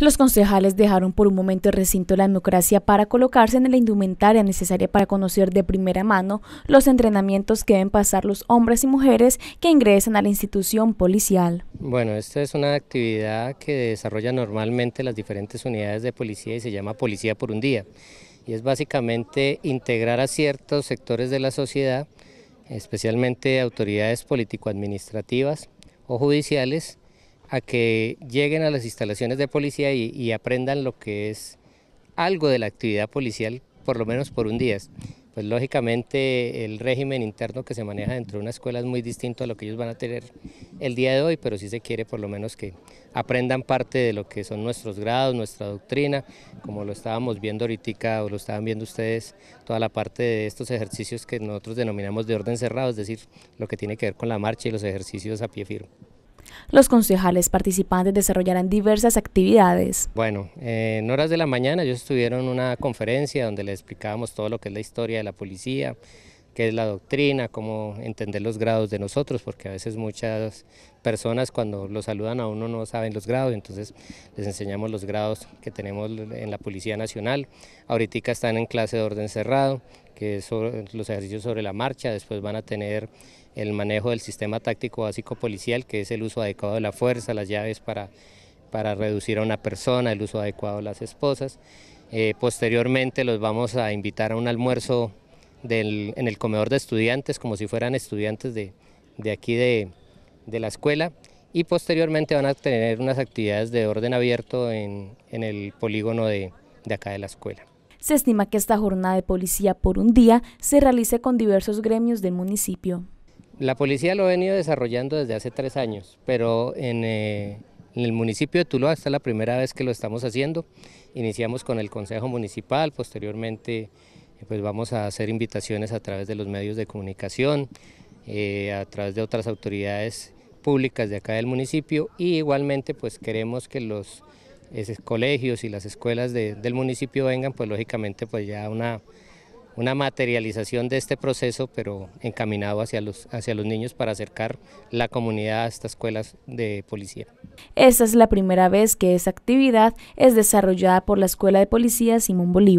Los concejales dejaron por un momento el recinto de la democracia para colocarse en la indumentaria necesaria para conocer de primera mano los entrenamientos que deben pasar los hombres y mujeres que ingresan a la institución policial. Bueno, esta es una actividad que desarrollan normalmente las diferentes unidades de policía y se llama Policía por un Día. Y es básicamente integrar a ciertos sectores de la sociedad, especialmente autoridades político-administrativas o judiciales, a que lleguen a las instalaciones de policía y, aprendan lo que es algo de la actividad policial, por lo menos por un día. Pues lógicamente el régimen interno que se maneja dentro de una escuela es muy distinto a lo que ellos van a tener el día de hoy, pero sí se quiere por lo menos que aprendan parte de lo que son nuestros grados, nuestra doctrina, como lo estábamos viendo ahorita o lo estaban viendo ustedes, toda la parte de estos ejercicios que nosotros denominamos de orden cerrado, es decir, lo que tiene que ver con la marcha y los ejercicios a pie firme. Los concejales participantes desarrollarán diversas actividades. Bueno, eh, en horas de la mañana ellos en una conferencia donde les explicábamos todo lo que es la historia de la policía, qué es la doctrina, cómo entender los grados de nosotros, porque a veces muchas personas cuando los saludan a uno no saben los grados, entonces les enseñamos los grados que tenemos en la Policía Nacional. Ahorita están en clase de orden cerrado, que son los ejercicios sobre la marcha, después van a tener el manejo del sistema táctico básico policial, que es el uso adecuado de la fuerza, las llaves para, para reducir a una persona, el uso adecuado de las esposas. Eh, posteriormente los vamos a invitar a un almuerzo en el comedor de estudiantes, como si fueran estudiantes de, aquí de, la escuela, y posteriormente van a tener unas actividades de orden abierto en, el polígono de, acá de la escuela. Se estima que esta jornada de policía por un día se realice con diversos gremios del municipio. La policía lo ha venido desarrollando desde hace tres años, pero en, eh, en el municipio de Tuluá esta es la primera vez que lo estamos haciendo. Iniciamos con el Consejo Municipal, posteriormente pues vamos a hacer invitaciones a través de los medios de comunicación, eh, a través de otras autoridades públicas de acá del municipio y igualmente pues queremos que los colegios y las escuelas del municipio vengan, pues lógicamente pues ya una, una materialización de este proceso, pero encaminado hacia los, hacia los niños para acercar la comunidad a estas escuelas de policía. Esta es la primera vez que esa actividad es desarrollada por la Escuela de Policía Simón Bolívar.